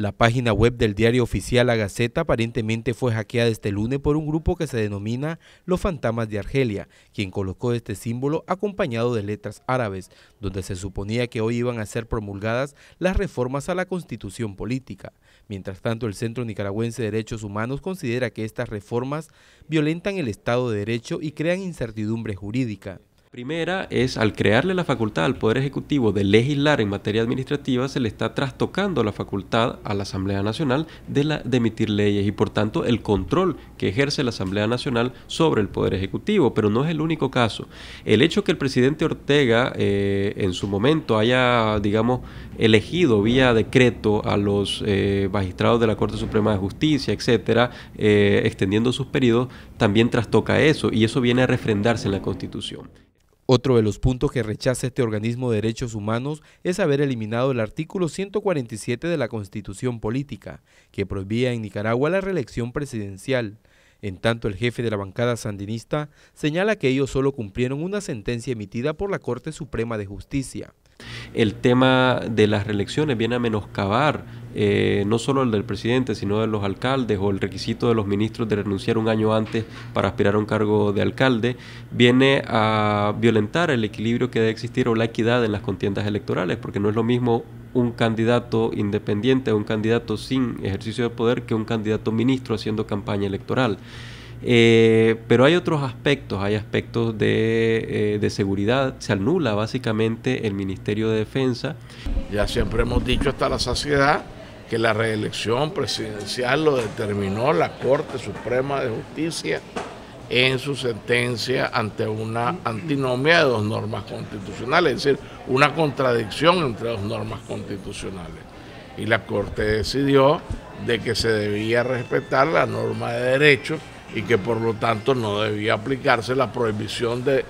La página web del diario oficial La Gaceta aparentemente fue hackeada este lunes por un grupo que se denomina Los Fantamas de Argelia, quien colocó este símbolo acompañado de letras árabes, donde se suponía que hoy iban a ser promulgadas las reformas a la constitución política. Mientras tanto, el Centro Nicaragüense de Derechos Humanos considera que estas reformas violentan el Estado de Derecho y crean incertidumbre jurídica. Primera es, al crearle la facultad al Poder Ejecutivo de legislar en materia administrativa, se le está trastocando la facultad a la Asamblea Nacional de, la, emitir leyes y por tanto el control que ejerce la Asamblea Nacional sobre el Poder Ejecutivo, pero no es el único caso. El hecho que el presidente Ortega eh, en su momento haya, digamos, elegido vía decreto a los eh, magistrados de la Corte Suprema de Justicia, etcétera, eh, extendiendo sus períodos, también trastoca eso y eso viene a refrendarse en la Constitución. Otro de los puntos que rechaza este organismo de derechos humanos es haber eliminado el artículo 147 de la Constitución Política, que prohibía en Nicaragua la reelección presidencial. En tanto, el jefe de la bancada sandinista señala que ellos solo cumplieron una sentencia emitida por la Corte Suprema de Justicia. El tema de las reelecciones viene a menoscabar eh, no solo el del presidente, sino de los alcaldes o el requisito de los ministros de renunciar un año antes para aspirar a un cargo de alcalde, viene a violentar el equilibrio que debe existir o la equidad en las contiendas electorales, porque no es lo mismo un candidato independiente, un candidato sin ejercicio de poder, que un candidato ministro haciendo campaña electoral. Eh, pero hay otros aspectos, hay aspectos de, eh, de, seguridad, se anula básicamente el Ministerio de Defensa. Ya siempre hemos dicho hasta la saciedad que la reelección presidencial lo determinó la Corte Suprema de Justicia en su sentencia ante una antinomia de dos normas constitucionales, es decir, una contradicción entre dos normas constitucionales. Y la Corte decidió de que se debía respetar la norma de derecho y que por lo tanto no debía aplicarse la prohibición de,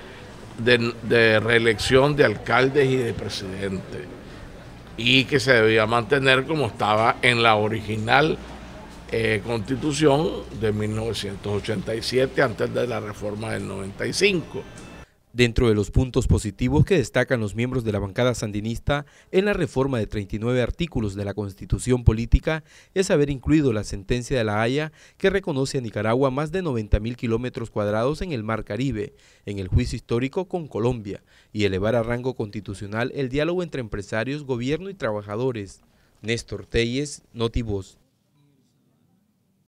de reelección de alcaldes y de presidentes y que se debía mantener como estaba en la original eh, constitución de 1987 antes de la reforma del 95. Dentro de los puntos positivos que destacan los miembros de la bancada sandinista en la reforma de 39 artículos de la Constitución Política es haber incluido la sentencia de La Haya que reconoce a Nicaragua más de 90.000 kilómetros cuadrados en el Mar Caribe, en el juicio histórico con Colombia, y elevar a rango constitucional el diálogo entre empresarios, gobierno y trabajadores. Néstor Telles, Notivos.